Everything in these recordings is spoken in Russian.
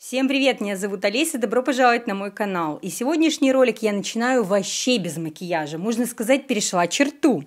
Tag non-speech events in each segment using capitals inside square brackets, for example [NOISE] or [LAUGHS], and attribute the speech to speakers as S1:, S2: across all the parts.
S1: Всем привет, меня зовут Олеся, добро пожаловать на мой канал. И сегодняшний ролик я начинаю вообще без макияжа, можно сказать, перешла черту.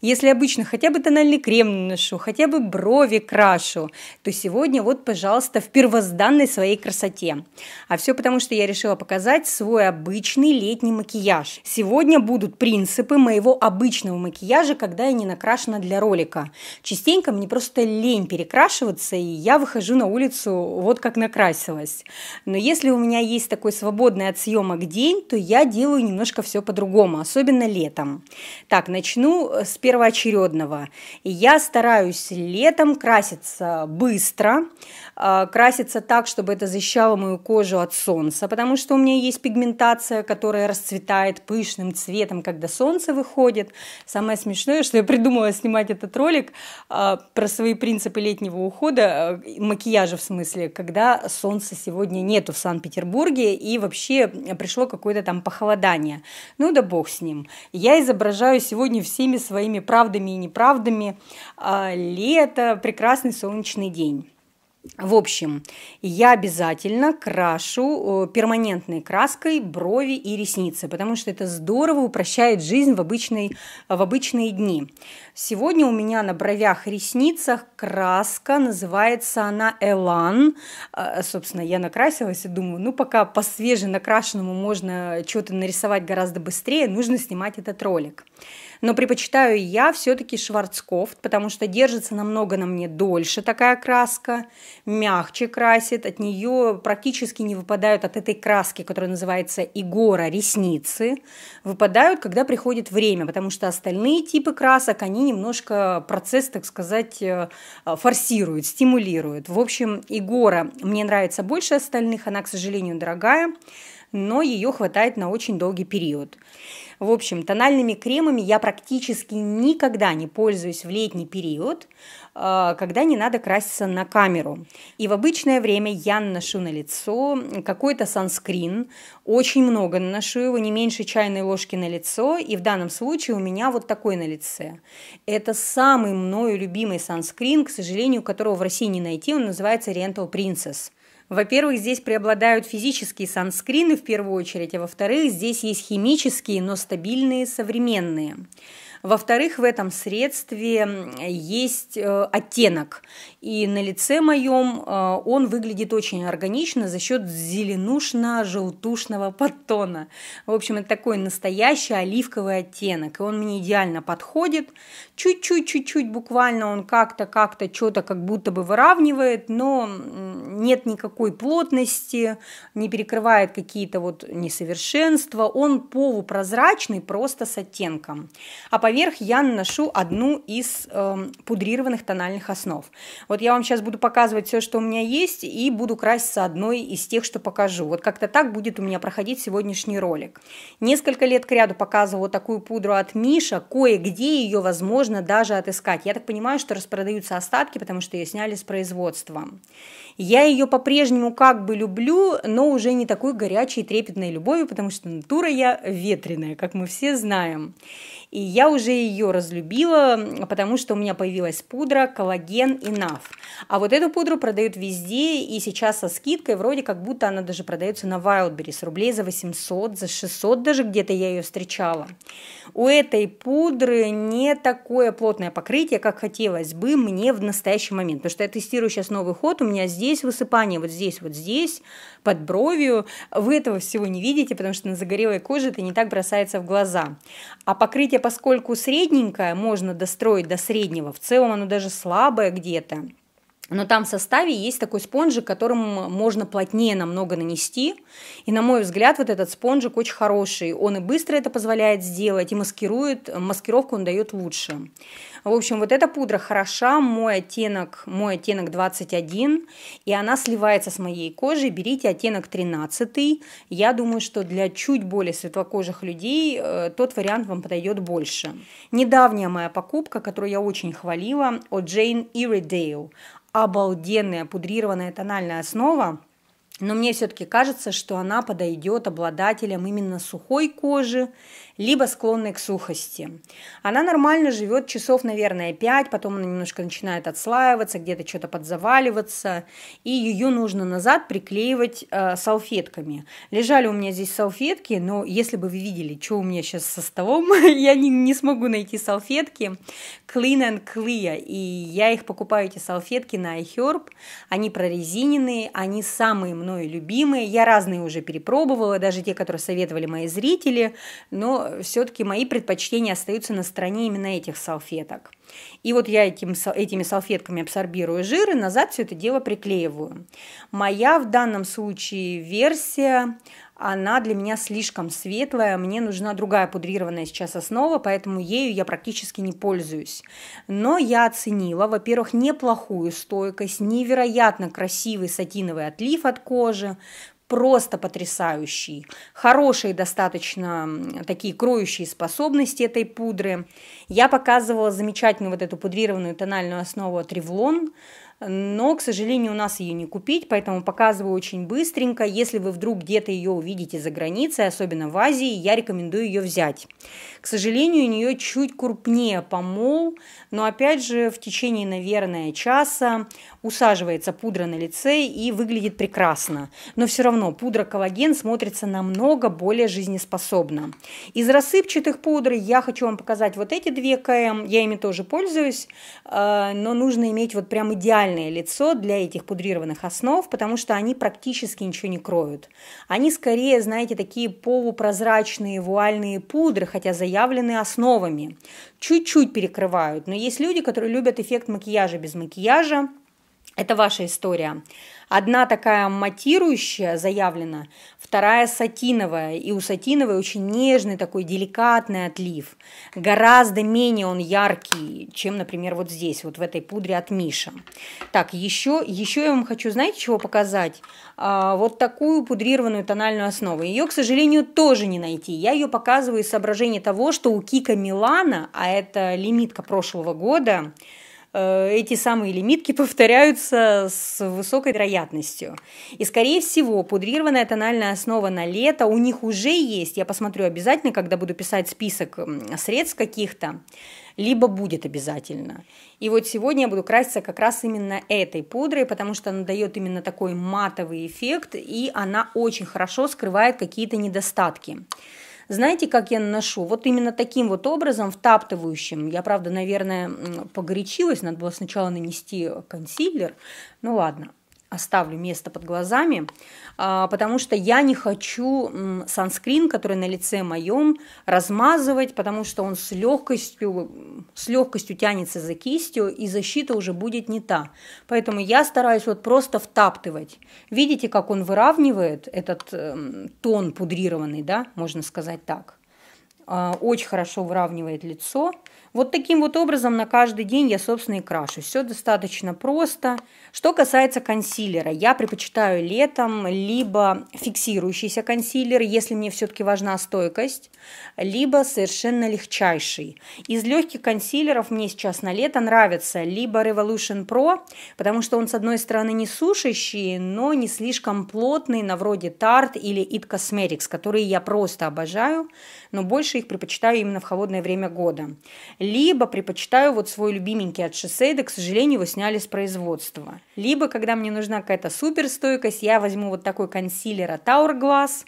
S1: Если обычно хотя бы тональный крем наношу, хотя бы брови крашу, то сегодня вот, пожалуйста, в первозданной своей красоте. А все потому, что я решила показать свой обычный летний макияж. Сегодня будут принципы моего обычного макияжа, когда я не накрашена для ролика. Частенько мне просто лень перекрашиваться, и я выхожу на улицу вот как накрасилась здесь. Но если у меня есть такой свободный от съемок день, то я делаю немножко все по-другому, особенно летом. Так, начну э, с первоочередного. Я стараюсь летом краситься быстро, э, краситься так, чтобы это защищало мою кожу от солнца, потому что у меня есть пигментация, которая расцветает пышным цветом, когда солнце выходит. Самое смешное, что я придумала снимать этот ролик э, про свои принципы летнего ухода, макияжа в смысле, когда солнце сегодня нету в Санкт-Петербурге, и вообще пришло какое-то там похолодание. Ну да бог с ним. Я изображаю сегодня всеми своими правдами и неправдами а, лето, прекрасный солнечный день. В общем, я обязательно крашу э, перманентной краской брови и ресницы, потому что это здорово упрощает жизнь в, обычной, в обычные дни. Сегодня у меня на бровях и ресницах краска, называется она Элан. А, собственно, я накрасилась и думаю, ну пока по свеже накрашенному можно что-то нарисовать гораздо быстрее, нужно снимать этот ролик но предпочитаю я все-таки Шварцкофт, потому что держится намного на мне дольше такая краска, мягче красит, от нее практически не выпадают от этой краски, которая называется Игора, ресницы, выпадают, когда приходит время, потому что остальные типы красок, они немножко процесс, так сказать, э, форсируют, стимулируют. В общем, Игора мне нравится больше остальных, она, к сожалению, дорогая, но ее хватает на очень долгий период. В общем, тональными кремами я практически никогда не пользуюсь в летний период, э, когда не надо краситься на камеру. И в обычное время я наношу на лицо какой-то санскрин, очень много наношу его, не меньше чайной ложки на лицо, и в данном случае у меня вот такой на лице. Это самый мною любимый санскрин, к сожалению, которого в России не найти, он называется Oriental Princess. Во-первых, здесь преобладают физические санскрины в первую очередь, а во-вторых, здесь есть химические, но стабильные современные. Во-вторых, в этом средстве есть э, оттенок. И на лице моем э, он выглядит очень органично за счет зеленушно-желтушного подтона. В общем, это такой настоящий оливковый оттенок. И он мне идеально подходит. Чуть-чуть, чуть-чуть буквально он как-то, как-то, что-то как будто бы выравнивает, но нет никакой плотности, не перекрывает какие-то вот несовершенства. Он полупрозрачный просто с оттенком. А по поверх я наношу одну из э, пудрированных тональных основ. Вот я вам сейчас буду показывать все, что у меня есть, и буду краситься одной из тех, что покажу. Вот как-то так будет у меня проходить сегодняшний ролик. Несколько лет кряду показывала такую пудру от Миша, кое-где ее возможно даже отыскать. Я так понимаю, что распродаются остатки, потому что ее сняли с производства. Я ее по-прежнему как бы люблю, но уже не такой горячей и трепетной любовью, потому что натура я ветреная, как мы все знаем. И я уже ее разлюбила, потому что у меня появилась пудра коллаген и наф. А вот эту пудру продают везде, и сейчас со скидкой вроде как будто она даже продается на Wildberries рублей за 800, за 600 даже где-то я ее встречала. У этой пудры не такое плотное покрытие, как хотелось бы мне в настоящий момент, потому что я тестирую сейчас новый ход, у меня здесь высыпание, вот здесь, вот здесь, под бровью. Вы этого всего не видите, потому что на загорелой коже это не так бросается в глаза. А покрытие, поскольку средненькое, можно достроить до среднего. В целом оно даже слабое где-то но там в составе есть такой спонжик, которым можно плотнее намного нанести. И, на мой взгляд, вот этот спонжик очень хороший. Он и быстро это позволяет сделать, и маскирует, маскировку он дает лучше. В общем, вот эта пудра хороша, мой оттенок, мой оттенок 21, и она сливается с моей кожей. Берите оттенок 13. Я думаю, что для чуть более светлокожих людей э, тот вариант вам подойдет больше. Недавняя моя покупка, которую я очень хвалила, от Jane Iredale обалденная пудрированная тональная основа, но мне все-таки кажется, что она подойдет обладателям именно сухой кожи, либо склонны к сухости. Она нормально живет часов, наверное, 5, потом она немножко начинает отслаиваться, где-то что-то подзаваливаться, и ее нужно назад приклеивать э, салфетками. Лежали у меня здесь салфетки, но если бы вы видели, что у меня сейчас со столом, [LAUGHS] я не, не смогу найти салфетки. Clean and Clear, и я их покупаю, эти салфетки, на iHerb. Они прорезиненные, они самые мною любимые. Я разные уже перепробовала, даже те, которые советовали мои зрители, но все-таки мои предпочтения остаются на стороне именно этих салфеток. И вот я этим, этими салфетками абсорбирую жир и назад все это дело приклеиваю. Моя в данном случае версия, она для меня слишком светлая, мне нужна другая пудрированная сейчас основа, поэтому ею я практически не пользуюсь. Но я оценила, во-первых, неплохую стойкость, невероятно красивый сатиновый отлив от кожи, просто потрясающий. Хорошие достаточно такие кроющие способности этой пудры. Я показывала замечательную вот эту пудрированную тональную основу от Revlon, но, к сожалению, у нас ее не купить, поэтому показываю очень быстренько. Если вы вдруг где-то ее увидите за границей, особенно в Азии, я рекомендую ее взять. К сожалению, у нее чуть крупнее помол, но, опять же, в течение, наверное, часа усаживается пудра на лице и выглядит прекрасно. Но все равно пудра коллаген смотрится намного более жизнеспособно. Из рассыпчатых пудр я хочу вам показать вот эти две КМ, я ими тоже пользуюсь, э, но нужно иметь вот прям идеально идеальное лицо для этих пудрированных основ, потому что они практически ничего не кроют. Они скорее, знаете, такие полупрозрачные вуальные пудры, хотя заявлены основами. Чуть-чуть перекрывают, но есть люди, которые любят эффект макияжа без макияжа. Это ваша история. Одна такая матирующая заявлена, вторая сатиновая. И у сатиновой очень нежный такой деликатный отлив. Гораздо менее он яркий, чем, например, вот здесь, вот в этой пудре от Миша. Так, еще, еще я вам хочу, знаете, чего показать? А, вот такую пудрированную тональную основу. Ее, к сожалению, тоже не найти. Я ее показываю из соображения того, что у Кика Милана, а это лимитка прошлого года, Э, эти самые лимитки [LAUGHS] повторяются с высокой вероятностью. И, скорее всего, пудрированная тональная основа на лето у них уже есть. Я посмотрю обязательно, когда буду писать список средств каких-то либо будет обязательно. И вот сегодня я буду краситься как раз именно этой пудрой, потому что она дает именно такой матовый эффект, и она очень хорошо скрывает какие-то недостатки. Знаете, как я наношу? Вот именно таким вот образом, втаптывающим. Я, правда, наверное, погорячилась. Надо было сначала нанести консилер. Ну ладно оставлю место под глазами, а, потому что я не хочу санскрин, который на лице моем, размазывать, потому что он с легкостью, с легкостью тянется за кистью, и защита уже будет не та. Поэтому я стараюсь вот просто втаптывать. Видите, как он выравнивает этот эм, тон пудрированный, да, можно сказать так – а, очень хорошо выравнивает лицо. Вот таким вот образом на каждый день я, собственно, и крашу. Все достаточно просто. Что касается консилера, я предпочитаю летом либо фиксирующийся консилер, если мне все-таки важна стойкость, либо совершенно легчайший. Из легких консилеров мне сейчас на лето нравится либо Revolution Pro, потому что он, с одной стороны, не сушащий, но не слишком плотный, на вроде Tarte или It Cosmetics, которые я просто обожаю но больше их предпочитаю именно в холодное время года. Либо предпочитаю вот свой любименький от Шисейда, к сожалению, его сняли с производства. Либо, когда мне нужна какая-то суперстойкость, я возьму вот такой консилер от Hourglass,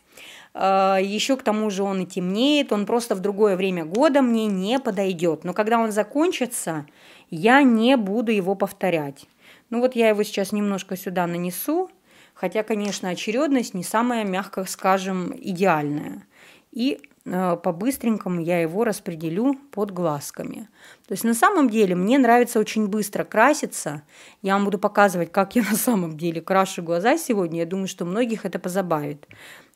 S1: э, еще к тому же он и темнеет, он просто в другое время года мне не подойдет. Но когда он закончится, я не буду его повторять. Ну вот я его сейчас немножко сюда нанесу, хотя, конечно, очередность не самая, мягко скажем, идеальная. И Э, по-быстренькому я его распределю под глазками. То есть на самом деле мне нравится очень быстро краситься. Я вам буду показывать, как я [LAUGHS] на самом деле крашу глаза сегодня. Я думаю, что многих это позабавит.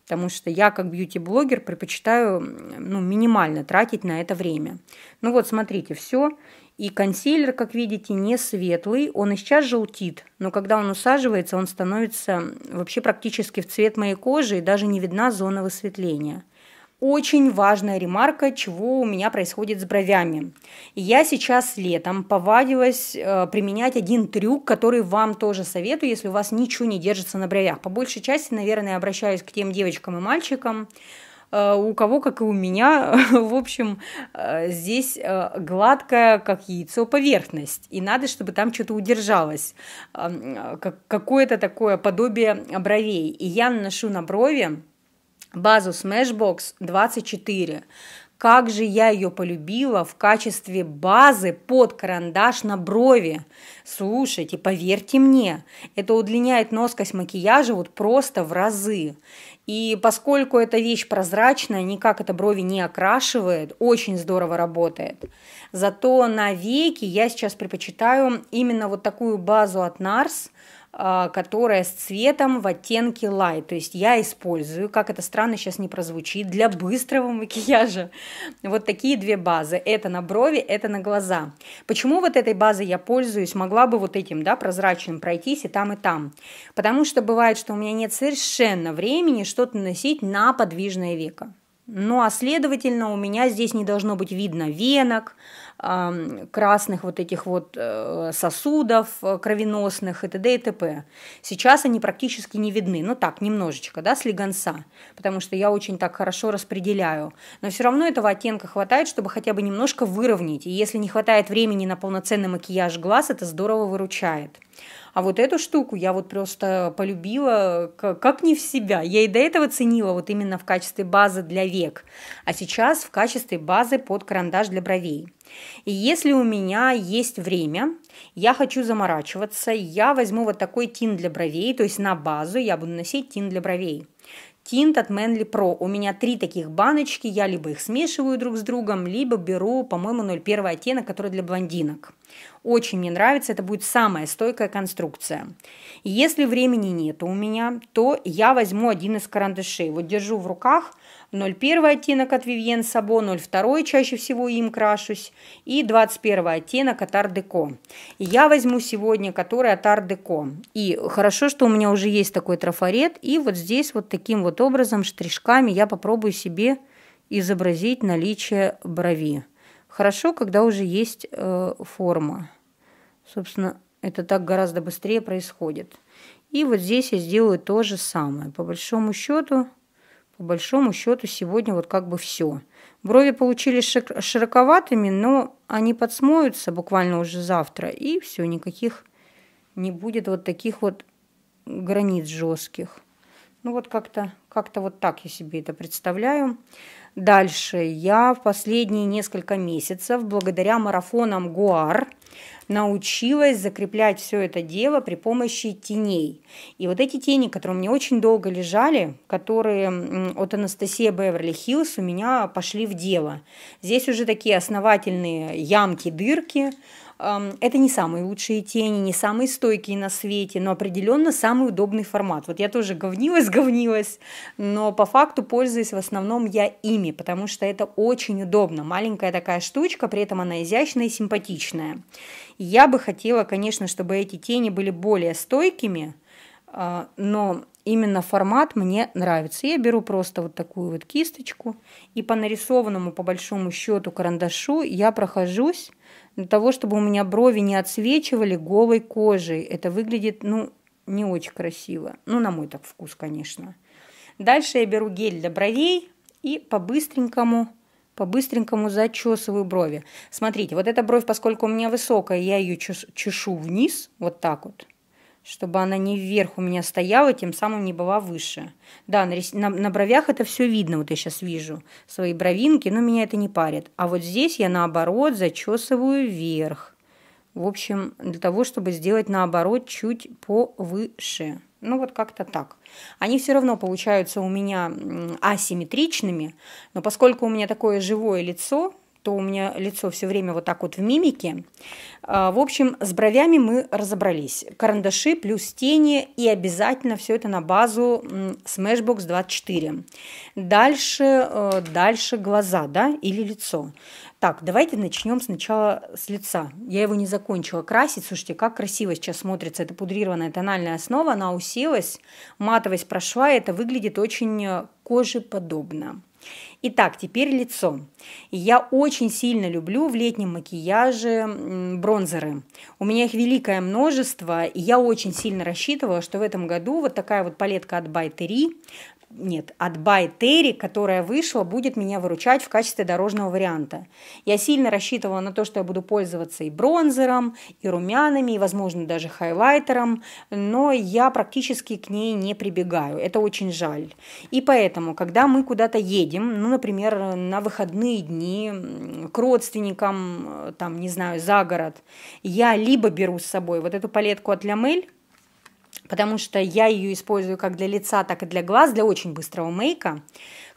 S1: Потому что я, как бьюти-блогер, предпочитаю ну, минимально тратить на это время. Ну вот, смотрите, все. И консилер, как видите, не светлый, он и сейчас желтит, но когда он усаживается, он становится вообще практически в цвет моей кожи, и даже не видна зона высветления очень важная ремарка, чего у меня происходит с бровями. Я сейчас летом повадилась э, применять один трюк, который вам тоже советую, если у вас ничего не держится на бровях. По большей части, наверное, обращаюсь к тем девочкам и мальчикам, э, у кого, как и у меня, [LAUGHS] в общем, э, здесь э, гладкая, как яйцо, поверхность. И надо, чтобы там что-то удержалось, э, э, как, какое-то такое подобие бровей. И я наношу на брови базу Smashbox 24. Как же я ее полюбила в качестве базы под карандаш на брови. Слушайте, поверьте мне, это удлиняет носкость макияжа вот просто в разы. И поскольку эта вещь прозрачная, никак это брови не окрашивает, очень здорово работает. Зато на веки я сейчас предпочитаю именно вот такую базу от NARS – а, которая с цветом в оттенке лайт. То есть я использую, как это странно сейчас не прозвучит, для быстрого макияжа. Вот такие две базы. Это на брови, это на глаза. Почему вот этой базой я пользуюсь? Могла бы вот этим, да, прозрачным пройтись и там, и там. Потому что бывает, что у меня нет совершенно времени что-то наносить на подвижное веко. Ну а следовательно, у меня здесь не должно быть видно венок, красных вот этих вот э, сосудов э, кровеносных и т.д. и т.п. Сейчас они практически не видны, ну так, немножечко, да, с слегонца, потому что я очень так хорошо распределяю. Но все равно этого оттенка хватает, чтобы хотя бы немножко выровнять. И если не хватает времени на полноценный макияж глаз, это здорово выручает. А вот эту штуку я вот просто полюбила как, как не в себя. Я и до этого ценила вот именно в качестве базы для век, а сейчас в качестве базы под карандаш для бровей. И если у меня есть время, я хочу заморачиваться, я возьму вот такой тин для бровей, то есть на базу я буду носить тин для бровей. Тинт от Manly Pro. У меня три таких баночки, я либо их смешиваю друг с другом, либо беру, по-моему, 01 оттенок, который для блондинок. Очень мне нравится, это будет самая стойкая конструкция. Если времени нет у меня, то я возьму один из карандашей. Вот держу в руках, 01 оттенок от Vivienne Сабо, 02 чаще всего им крашусь и 21 оттенок от Ардеко. Я возьму сегодня, который от Ардеко. И хорошо, что у меня уже есть такой трафарет. И вот здесь вот таким вот образом штришками я попробую себе изобразить наличие брови. Хорошо, когда уже есть э, форма. Собственно, это так гораздо быстрее происходит. И вот здесь я сделаю то же самое. По большому счету по большому счету сегодня вот как бы все. Брови получились широковатыми, но они подсмоются буквально уже завтра, и все, никаких не будет вот таких вот границ жестких. Ну вот как-то как, -то, как -то вот так я себе это представляю. Дальше я в последние несколько месяцев, благодаря марафонам ГУАР, научилась закреплять все это дело при помощи теней. И вот эти тени, которые мне очень долго лежали, которые от Анастасии Беверли Хиллс у меня пошли в дело. Здесь уже такие основательные ямки, дырки, это не самые лучшие тени, не самые стойкие на свете, но определенно самый удобный формат. Вот я тоже говнилась, [LAUGHS] говнилась, но по факту пользуюсь в основном я ими, потому что это очень удобно. Маленькая такая штучка, при этом она изящная и симпатичная. я бы хотела, конечно, чтобы эти тени были более стойкими, а, но именно формат мне нравится. Я беру просто вот такую вот кисточку и по нарисованному, по большому счету, карандашу я прохожусь для того, чтобы у меня брови не отсвечивали голой кожей. Это выглядит, ну, не очень красиво. Ну, на мой так вкус, конечно. Дальше я беру гель для бровей и по-быстренькому по-быстренькому зачесываю брови. Смотрите, вот эта бровь, поскольку у меня высокая, я ее чешу вниз, вот так вот, чтобы она не вверх у меня стояла, тем самым не была выше. Да, на, на, на бровях это все видно, вот я сейчас вижу свои бровинки, но меня это не парит. А вот здесь я наоборот зачесываю вверх. В общем, для того, чтобы сделать наоборот чуть повыше. Ну вот как-то так. Они все равно получаются у меня асимметричными, но поскольку у меня такое живое лицо, что у меня лицо все время вот так вот в мимике. А, в общем, с бровями мы разобрались. Карандаши плюс тени и обязательно все это на базу Smashbox 24. Дальше, э, дальше глаза, да, или лицо. Так, давайте начнем сначала с лица. Я его не закончила красить. Слушайте, как красиво сейчас смотрится эта пудрированная тональная основа. Она уселась, матовость прошла, и это выглядит очень э, кожеподобно. Итак, теперь лицо. Я очень сильно люблю в летнем макияже бронзеры. У меня их великое множество, и я очень сильно рассчитывала, что в этом году вот такая вот палетка от Байтери нет, от Байтери, которая вышла, будет меня выручать в качестве дорожного варианта. Я сильно рассчитывала на то, что я буду пользоваться и бронзером, и румянами, и, возможно, даже хайлайтером, но я практически к ней не прибегаю. Это очень жаль. И поэтому, когда мы куда-то едем, ну, например, на выходные дни к родственникам, э, там, не знаю, за город, я либо беру с собой вот эту палетку от Лямель, потому что я ее использую как для лица, так и для глаз, для очень быстрого мейка.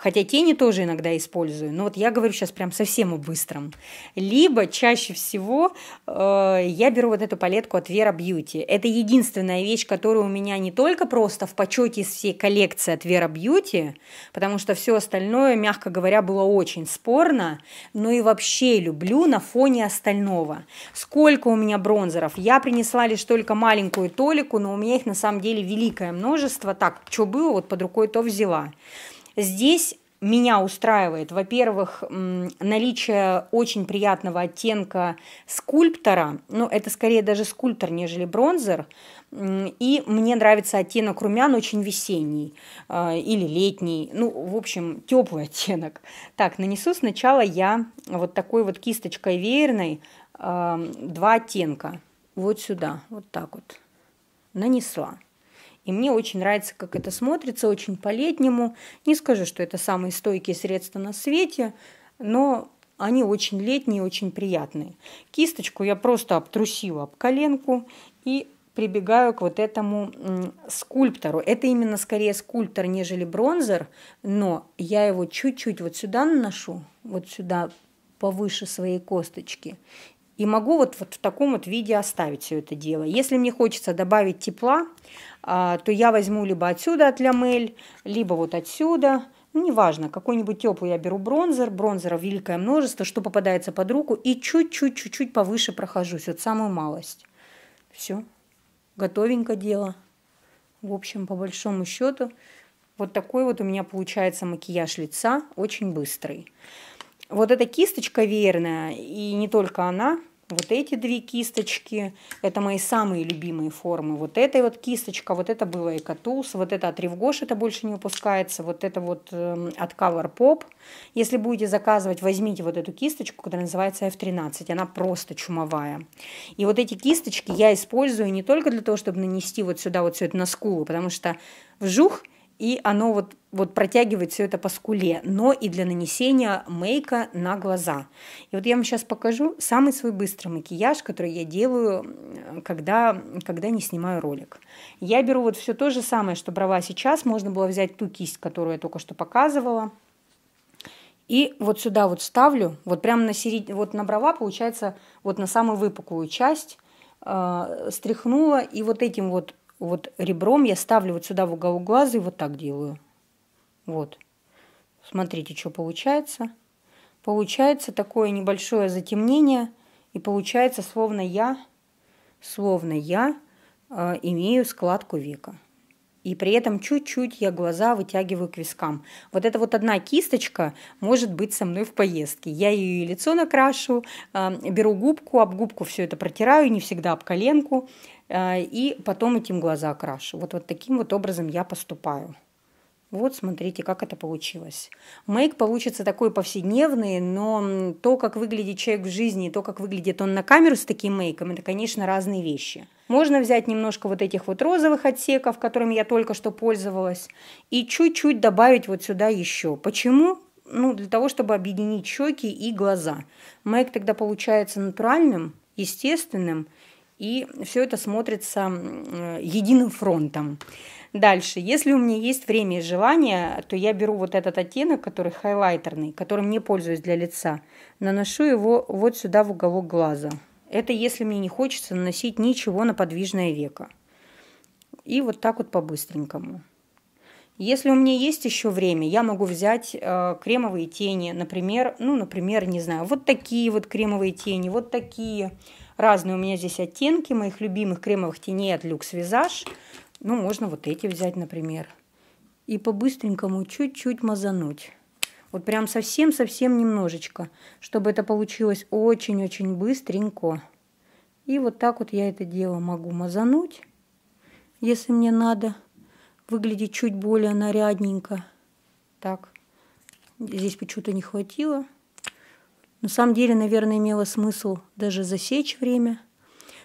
S1: Хотя тени тоже иногда использую. Но вот я говорю сейчас прям совсем о быстром. Либо чаще всего э, я беру вот эту палетку от Vera Beauty. Это единственная вещь, которая у меня не только просто в почете из всей коллекции от Vera Beauty, потому что все остальное, мягко говоря, было очень спорно, но и вообще люблю на фоне остального. Сколько у меня бронзеров? Я принесла лишь только маленькую толику, но у меня их на самом деле великое множество. Так, что было, вот под рукой то взяла. Здесь меня устраивает, во-первых, наличие очень приятного оттенка скульптора, ну, это скорее даже скульптор, нежели бронзер, и мне нравится оттенок румян очень весенний э, или летний, ну, в общем, теплый [LAUGHS] оттенок. Так, нанесу сначала я вот такой вот кисточкой веерной э, два оттенка, вот сюда, вот так вот, нанесла. И мне очень нравится, как это смотрится, очень по-летнему. Не скажу, что это самые стойкие средства на свете, но они очень летние, очень приятные. Кисточку я просто обтрусила об коленку и прибегаю к вот этому скульптору. Это именно скорее скульптор, нежели бронзер, но я его чуть-чуть вот сюда наношу, вот сюда повыше своей косточки. И могу вот, вот в таком вот виде оставить все это дело. Если мне хочется добавить тепла, а, то я возьму либо отсюда от Лямель, либо вот отсюда. Ну, неважно, какой-нибудь теплый я беру бронзер, бронзера великое множество, что попадается под руку, и чуть-чуть-чуть-чуть повыше прохожусь, вот самую малость. Все, готовенько дело. В общем, по большому счету, вот такой вот у меня получается макияж лица, очень быстрый. Вот эта кисточка верная, и не только она, вот эти две кисточки, это мои самые любимые формы. Вот эта вот кисточка, вот это было и Экатулс, вот это от Ревгош, это больше не выпускается, вот это вот э, от Color Pop. Если будете заказывать, возьмите вот эту кисточку, которая называется F13, она просто чумовая. И вот эти кисточки я использую не только для того, чтобы нанести вот сюда вот все это на скулу, потому что вжух – и оно вот, вот протягивает все это по скуле, но и для нанесения мейка на глаза. И вот я вам сейчас покажу самый свой быстрый макияж, который я делаю, когда, когда не снимаю ролик. Я беру вот все то же самое, что брала сейчас, можно было взять ту кисть, которую я только что показывала, и вот сюда вот ставлю, вот прямо на середину, вот на брова, получается, вот на самую выпуклую часть, э, стряхнула, и вот этим вот вот ребром я ставлю вот сюда в уголок глаза и вот так делаю. Вот. Смотрите, что получается. Получается такое небольшое затемнение. И получается, словно я, словно я э, имею складку века. И при этом чуть-чуть я глаза вытягиваю к вискам. Вот эта вот одна кисточка может быть со мной в поездке. Я ее и лицо накрашу, э, беру губку, об губку все это протираю, не всегда об коленку. Э, и потом этим глаза окрашу Вот, вот таким вот образом я поступаю. Вот смотрите, как это получилось. Мейк получится такой повседневный, но то, как выглядит человек в жизни, то, как выглядит он на камеру с таким мейком, это, конечно, разные вещи. Можно взять немножко вот этих вот розовых отсеков, которыми я только что пользовалась, и чуть-чуть добавить вот сюда еще. Почему? Ну, для того, чтобы объединить щеки и глаза. Мейк тогда получается натуральным, естественным – и все это смотрится э, единым фронтом. Дальше, если у меня есть время и желание, то я беру вот этот оттенок, который хайлайтерный, которым не пользуюсь для лица, наношу его вот сюда в уголок глаза. Это если мне не хочется наносить ничего на подвижное веко. И вот так вот по-быстренькому. Если у меня есть еще время, я могу взять э, кремовые тени, например, ну, например, не знаю, вот такие вот кремовые тени, вот такие, Разные у меня здесь оттенки моих любимых кремовых теней от Люкс Визаж. Ну, можно вот эти взять, например. И по-быстренькому чуть-чуть мазануть. Вот прям совсем-совсем немножечко, чтобы это получилось очень-очень быстренько. И вот так вот я это дело могу мазануть, если мне надо. Выглядеть чуть более нарядненько. Так, здесь почему-то не хватило. На самом деле, наверное, имело смысл даже засечь время.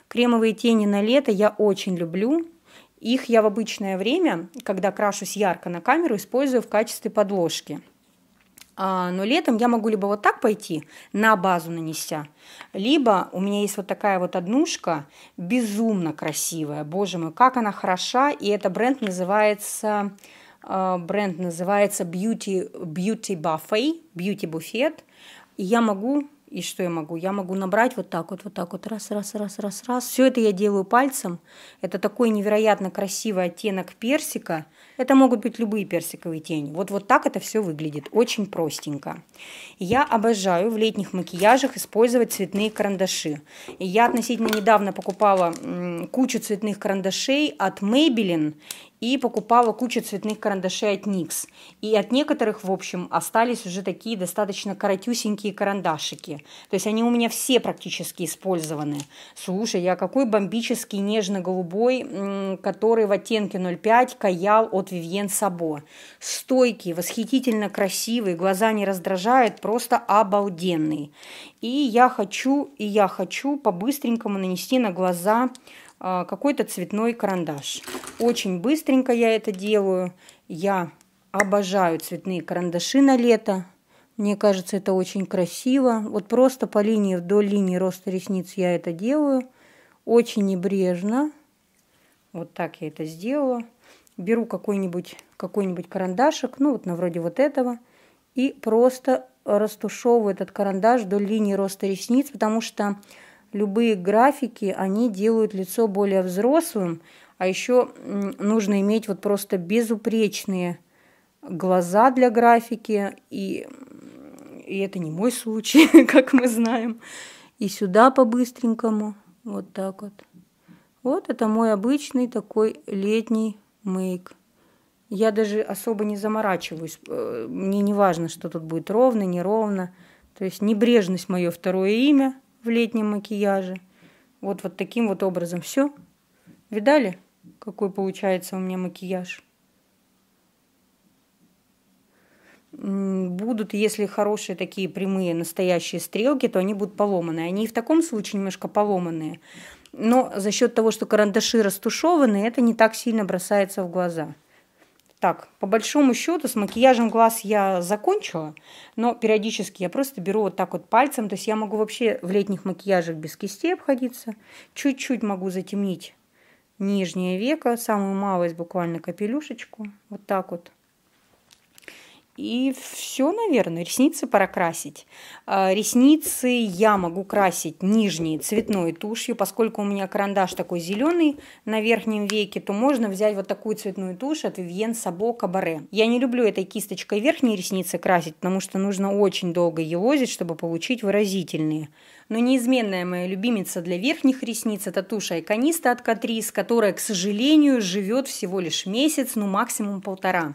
S1: Кремовые тени на лето я очень люблю. Их я в обычное время, когда крашусь ярко на камеру, использую в качестве подложки. А, но летом я могу либо вот так пойти, на базу нанеся, либо у меня есть вот такая вот однушка, безумно красивая. Боже мой, как она хороша. И это бренд называется, а, бренд называется Beauty, Beauty Buffet, Beauty Buffet. И я могу, и что я могу? Я могу набрать вот так вот, вот так вот, раз, раз, раз, раз, раз. Все это я делаю пальцем. Это такой невероятно красивый оттенок персика. Это могут быть любые персиковые тени. Вот, вот так это все выглядит. Очень простенько. Я обожаю в летних макияжах использовать цветные карандаши. Я относительно недавно покупала кучу цветных карандашей от Maybelline и покупала кучу цветных карандашей от Никс. И от некоторых, в общем, остались уже такие достаточно коротюсенькие карандашики. То есть они у меня все практически использованы. Слушай, я какой бомбический нежно-голубой, который в оттенке 0,5 каял от Вивьен Сабо. Стойкий, восхитительно красивый, глаза не раздражают, просто обалденный. И я хочу, и я хочу по-быстренькому нанести на глаза а, какой-то цветной карандаш. Очень быстренько я это делаю. Я обожаю цветные карандаши на лето. Мне кажется, это очень красиво. Вот просто по линии, вдоль линии роста ресниц я это делаю. Очень небрежно. Вот так я это сделала. Беру какой-нибудь какой, -нибудь, карандашик, ну вот на вроде вот этого, и просто растушевываю этот карандаш вдоль линии роста ресниц, потому что любые графики, они делают лицо более взрослым, а еще нужно иметь вот просто безупречные глаза для графики, и, и это не мой случай, [LAUGHS] как мы знаем. И сюда по-быстренькому, вот так вот. Вот это мой обычный такой летний мейк. Я даже особо не заморачиваюсь. Э, мне не важно, что тут будет ровно, неровно. То есть небрежность мое второе имя – в летнем макияже. Вот, вот таким вот образом. Все. Видали, какой получается у меня макияж? будут, если хорошие такие прямые настоящие стрелки, то они будут поломаны. Они и в таком случае немножко поломанные. Но за счет того, что карандаши растушеваны, это не так сильно бросается в глаза. Так, по большому счету с макияжем глаз я закончила, но периодически я просто беру вот так вот пальцем, то есть я могу вообще в летних макияжах без кистей обходиться, чуть-чуть могу затемнить нижнее веко, самую малость буквально капелюшечку, вот так вот. И все, наверное, ресницы пора красить. А, ресницы я могу красить нижней цветной тушью, поскольку у меня карандаш такой зеленый на верхнем веке, то можно взять вот такую цветную тушь от Vivienne Sabo Cabaret. Я не люблю этой кисточкой верхние ресницы красить, потому что нужно очень долго елозить, чтобы получить выразительные но неизменная моя любимица для верхних ресниц – это Туша Айкониста от Катрис, которая, к сожалению, живет всего лишь месяц, ну максимум полтора.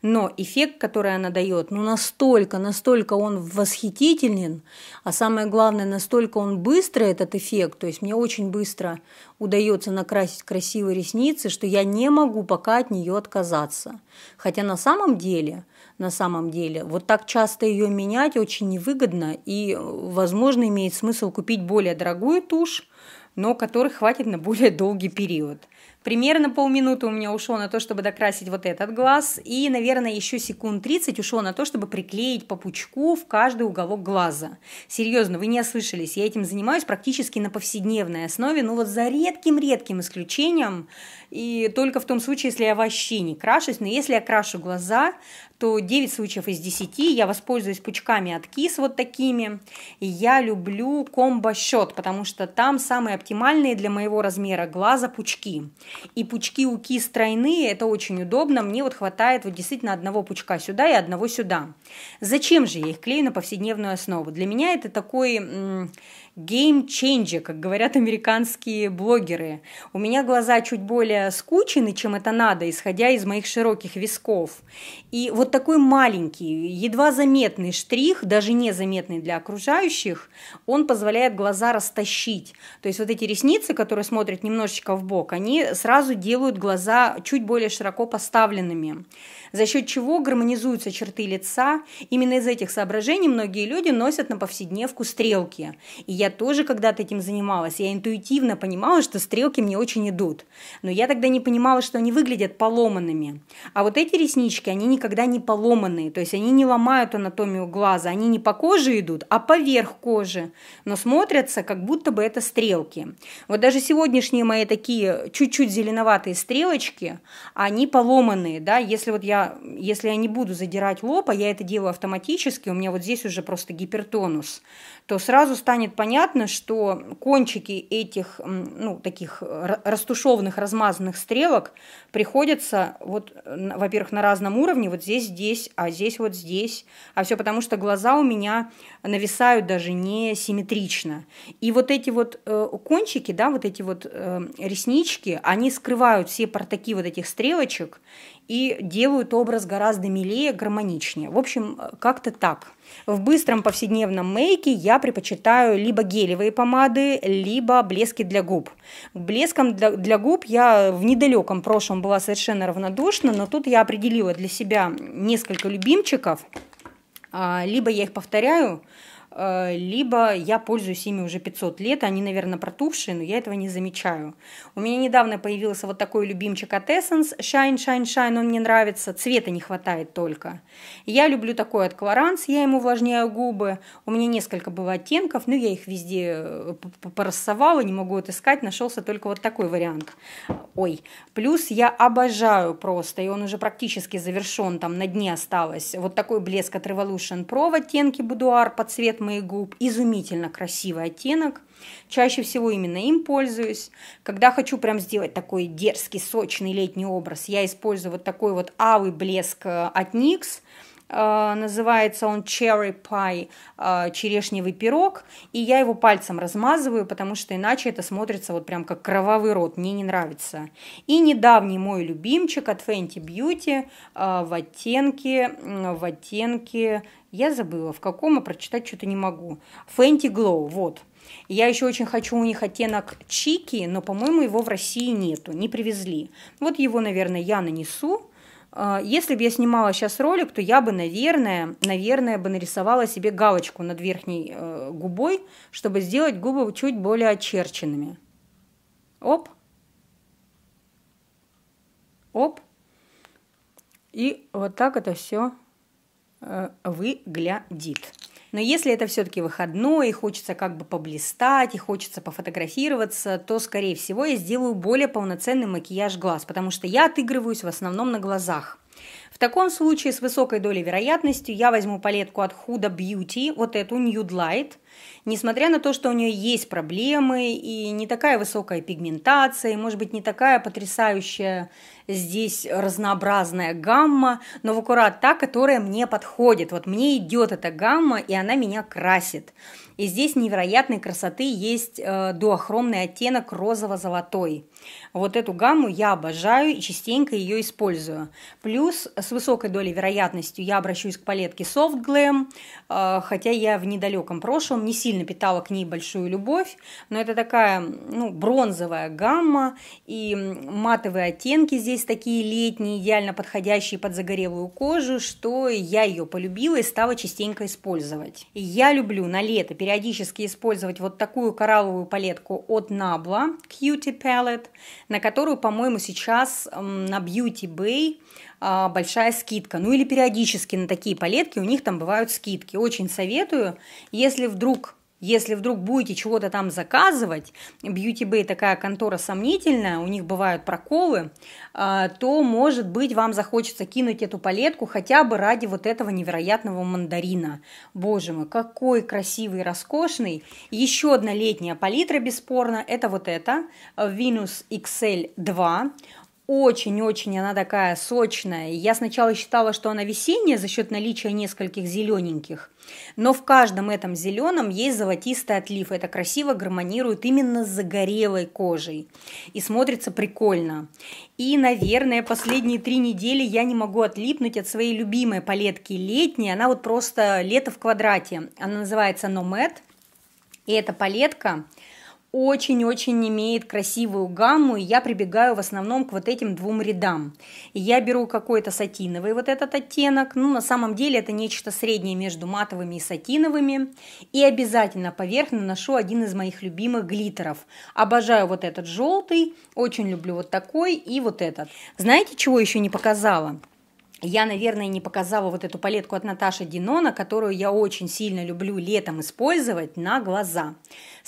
S1: Но эффект, который она дает, ну настолько, настолько он восхитителен, а самое главное, настолько он быстро, этот эффект, то есть мне очень быстро удается накрасить красивые ресницы, что я не могу пока от нее отказаться. Хотя на самом деле – на самом деле. Вот так часто ее менять очень невыгодно, и, возможно, имеет смысл купить более дорогую тушь, но которой хватит на более долгий период. Примерно полминуты у меня ушло на то, чтобы докрасить вот этот глаз, и, наверное, еще секунд 30 ушло на то, чтобы приклеить по пучку в каждый уголок глаза. Серьезно, вы не ослышались, я этим занимаюсь практически на повседневной основе, но вот за редким-редким исключением и только в том случае, если я вообще не крашусь. Но если я крашу глаза, то 9 случаев из 10 я воспользуюсь пучками от кис вот такими. И я люблю комбо-счет, потому что там самые оптимальные для моего размера глаза пучки. И пучки у кис тройные, это очень удобно. Мне вот хватает вот действительно одного пучка сюда и одного сюда. Зачем же я их клею на повседневную основу? Для меня это такой геймченджер, как говорят американские блогеры. У меня глаза чуть более скучены, чем это надо, исходя из моих широких висков. И вот такой маленький, едва заметный штрих, даже незаметный для окружающих, он позволяет глаза растащить. То есть вот эти ресницы, которые смотрят немножечко в бок, они сразу делают глаза чуть более широко поставленными за счет чего гармонизуются черты лица. Именно из этих соображений многие люди носят на повседневку стрелки. И я тоже когда-то этим занималась. Я интуитивно понимала, что стрелки мне очень идут. Но я тогда не понимала, что они выглядят поломанными. А вот эти реснички, они никогда не поломанные. То есть они не ломают анатомию глаза. Они не по коже идут, а поверх кожи. Но смотрятся, как будто бы это стрелки. Вот даже сегодняшние мои такие чуть-чуть зеленоватые стрелочки, они поломанные. Да? Если вот я если я не буду задирать лоб, а я это делаю автоматически, у меня вот здесь уже просто гипертонус, то сразу станет понятно, что кончики этих, ну, таких растушеванных, размазанных стрелок приходятся вот, во-первых, на разном уровне, вот здесь, здесь, а здесь, вот здесь, а все потому, что глаза у меня нависают даже не симметрично. И вот эти вот э, кончики, да, вот эти вот э, реснички, они скрывают все портаки вот этих стрелочек, и делают образ гораздо милее, гармоничнее. В общем, как-то так. В быстром повседневном мейке я предпочитаю либо гелевые помады, либо блески для губ. К блескам для, для губ я в недалеком прошлом была совершенно равнодушна, но тут я определила для себя несколько любимчиков. А, либо я их повторяю, Э, либо я пользуюсь ими уже 500 лет, они, наверное, протухшие, но я этого не замечаю. У меня недавно появился вот такой любимчик от Essence, Shine, Shine, Shine, он мне нравится, цвета не хватает только. Я люблю такой от Clarins, я ему увлажняю губы, у меня несколько было оттенков, но ну, я их везде э, порассовала, не могу отыскать, нашелся только вот такой вариант. Ой, плюс я обожаю просто, и он уже практически завершен, там на дне осталось, вот такой блеск от Revolution Pro в оттенке будуар по цвету, цвет моих губ, изумительно красивый оттенок. Чаще всего именно им пользуюсь. Когда хочу прям сделать такой дерзкий, сочный летний образ, я использую вот такой вот авый блеск э, от NYX – Э, называется он cherry pie, э, черешневый пирог, и я его пальцем размазываю, потому что иначе это смотрится вот прям как кровавый рот, мне не нравится. И недавний мой любимчик от Fenty Beauty э, в оттенке, в оттенке, я забыла, в каком, а прочитать что-то не могу. Fenty Glow, вот. Я еще очень хочу у них оттенок чики, но, по-моему, его в России нету, не привезли. Вот его, наверное, я нанесу а, если бы я снимала сейчас ролик, то я бы, наверное, наверное, бы нарисовала себе галочку над верхней э, губой, чтобы сделать губы чуть более очерченными. Оп. Оп. И вот так это все э, выглядит. Но если это все-таки выходной, и хочется как бы поблистать, и хочется пофотографироваться, то, скорее всего, я сделаю более полноценный макияж глаз, потому что я отыгрываюсь в основном на глазах. В таком случае с высокой долей вероятности я возьму палетку от Huda Beauty, вот эту Nude Light – Несмотря на то, что у нее есть проблемы и не такая высокая пигментация, и, может быть, не такая потрясающая здесь разнообразная гамма, но в аккурат та, которая мне подходит. Вот мне идет эта гамма, и она меня красит. И здесь невероятной красоты есть э, дуохромный оттенок розово-золотой. Вот эту гамму я обожаю и частенько ее использую. Плюс с высокой долей вероятностью я обращусь к палетке Soft Glam, э, хотя я в недалеком прошлом не сильно питала к ней большую любовь, но это такая ну, бронзовая гамма, и матовые оттенки здесь такие летние, идеально подходящие под загорелую кожу, что я ее полюбила и стала частенько использовать. Я люблю на лето периодически использовать вот такую коралловую палетку от Nabla, Cutie Palette, на которую, по-моему, сейчас на Beauty Bay а, большая скидка. Ну или периодически на такие палетки у них там бывают скидки. Очень советую, если вдруг если вдруг будете чего-то там заказывать, Beauty Bay такая контора сомнительная, у них бывают проколы, а, то, может быть, вам захочется кинуть эту палетку хотя бы ради вот этого невероятного мандарина. Боже мой, какой красивый, роскошный. Еще одна летняя палитра, бесспорно, это вот эта, Venus XL 2 очень-очень она такая сочная. Я сначала считала, что она весенняя за счет наличия нескольких зелененьких, но в каждом этом зеленом есть золотистый отлив. Это красиво гармонирует именно с загорелой кожей и смотрится прикольно. И, наверное, последние три недели я не могу отлипнуть от своей любимой палетки летней. Она вот просто лето в квадрате. Она называется Nomad. И эта палетка – очень-очень имеет красивую гамму, и я прибегаю в основном к вот этим двум рядам. я беру какой-то сатиновый вот этот оттенок, ну, на самом деле это нечто среднее между матовыми и сатиновыми, и обязательно поверх наношу один из моих любимых глиттеров. Обожаю вот этот желтый, очень люблю вот такой и вот этот. Знаете, чего еще не показала? Я, наверное, не показала вот эту палетку от Наташи Динона, которую я очень сильно люблю летом использовать на глаза.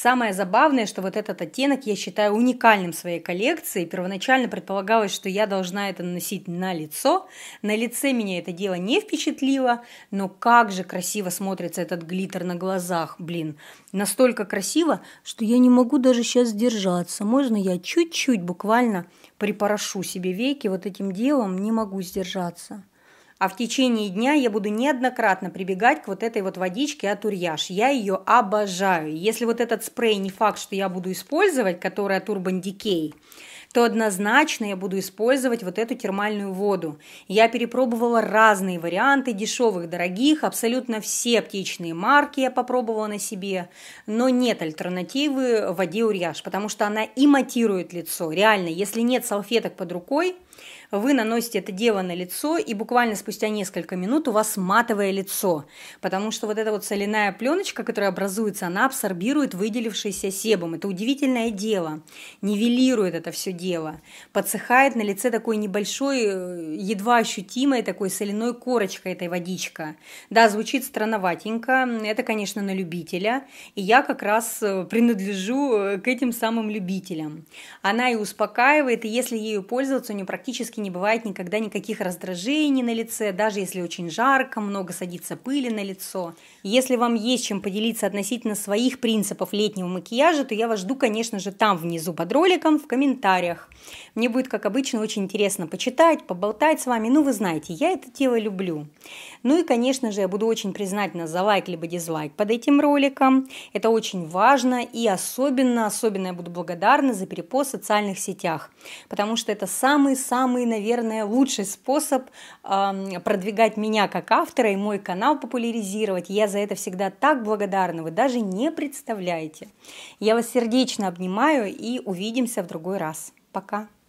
S1: Самое забавное, что вот этот оттенок я считаю уникальным в своей коллекции. Первоначально предполагалось, что я должна это наносить на лицо. На лице меня это дело не впечатлило, но как же красиво смотрится этот глиттер на глазах, блин. Настолько красиво, что я не могу даже сейчас сдержаться. Можно я чуть-чуть буквально припорошу себе веки вот этим делом, не могу сдержаться. А в течение дня я буду неоднократно прибегать к вот этой вот водичке от Урьяш. Я ее обожаю. Если вот этот спрей не факт, что я буду использовать, который от Urban Decay, то однозначно я буду использовать вот эту термальную воду. Я перепробовала разные варианты, дешевых, дорогих, абсолютно все птичные марки я попробовала на себе, но нет альтернативы воде Урьяш, потому что она и лицо, реально, если нет салфеток под рукой, вы наносите это дело на лицо, и буквально спустя несколько минут у вас матовое лицо, потому что вот эта вот соляная пленочка, которая образуется, она абсорбирует выделившийся себум. Это удивительное дело, нивелирует это все дело, подсыхает на лице такой небольшой, э, едва ощутимой такой соляной корочкой этой водичка. Да, звучит странноватенько, это, конечно, на любителя, и я как раз э, принадлежу э, к этим самым любителям. Она и успокаивает, и если ею пользоваться, у нее практически практически не бывает никогда никаких раздражений на лице, даже если очень жарко, много садится пыли на лицо. Если вам есть чем поделиться относительно своих принципов летнего макияжа, то я вас жду, конечно же, там внизу под роликом в комментариях. Мне будет, как обычно, очень интересно почитать, поболтать с вами. Ну, вы знаете, я это дело люблю. Ну и, конечно же, я буду очень признательна за лайк либо дизлайк под этим роликом. Это очень важно и особенно, особенно я буду благодарна за перепост в социальных сетях, потому что это самый-самый, наверное, лучший способ э, продвигать меня как автора и мой канал популяризировать. Я за это всегда так благодарна, вы даже не представляете. Я вас сердечно обнимаю и увидимся в другой раз. Пока!